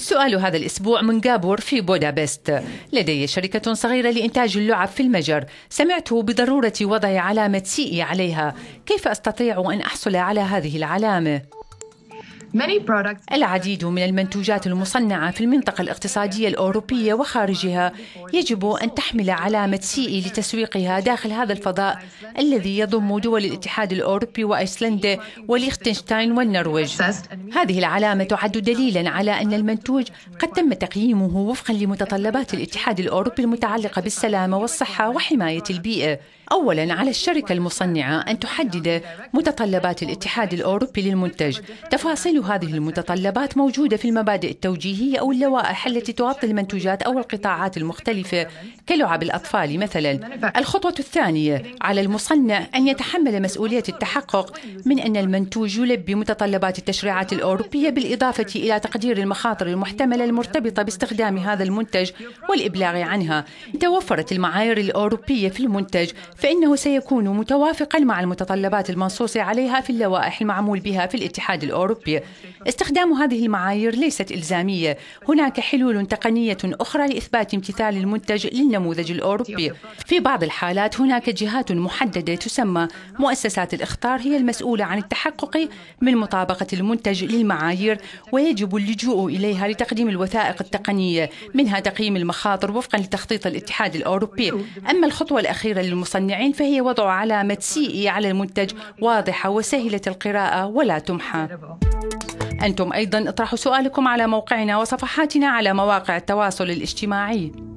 سؤال هذا الأسبوع من جابور في بودابست لدي شركة صغيرة لإنتاج اللعب في المجر سمعت بضرورة وضع علامة سي عليها كيف أستطيع أن أحصل على هذه العلامة؟ العديد من المنتوجات المصنعة في المنطقة الاقتصادية الأوروبية وخارجها يجب أن تحمل علامة سي إي e لتسويقها داخل هذا الفضاء الذي يضم دول الاتحاد الأوروبي وأيسلندا وليختنشتاين والنرويج هذه العلامة تعد دليلا على أن المنتوج قد تم تقييمه وفقا لمتطلبات الاتحاد الأوروبي المتعلقة بالسلامة والصحة وحماية البيئة أولا على الشركة المصنعة أن تحدد متطلبات الاتحاد الأوروبي للمنتج تفاصيل هذه المتطلبات موجودة في المبادئ التوجيهية أو اللوائح التي تغطي المنتوجات أو القطاعات المختلفة كلعب الأطفال مثلا الخطوة الثانية على المصنع أن يتحمل مسؤولية التحقق من أن المنتوج يلبي متطلبات التشريعات الأوروبية بالإضافة إلى تقدير المخاطر المحتملة المرتبطة باستخدام هذا المنتج والإبلاغ عنها توفرت المعايير الأوروبية في المنتج فإنه سيكون متوافقا مع المتطلبات المنصوص عليها في اللوائح المعمول بها في الاتحاد الأوروبي استخدام هذه المعايير ليست إلزامية هناك حلول تقنية أخرى لإثبات امتثال المنتج للنموذج الأوروبي في بعض الحالات هناك جهات محددة تسمى مؤسسات الإخطار هي المسؤولة عن التحقق من مطابقة المنتج للمعايير ويجب اللجوء إليها لتقديم الوثائق التقنية منها تقييم المخاطر وفقا لتخطيط الاتحاد الأوروبي أما الخطوة الأخيرة للمصنعين فهي وضع علامة سي على المنتج واضحة وسهلة القراءة ولا تمحى أنتم أيضا اطرحوا سؤالكم على موقعنا وصفحاتنا على مواقع التواصل الاجتماعي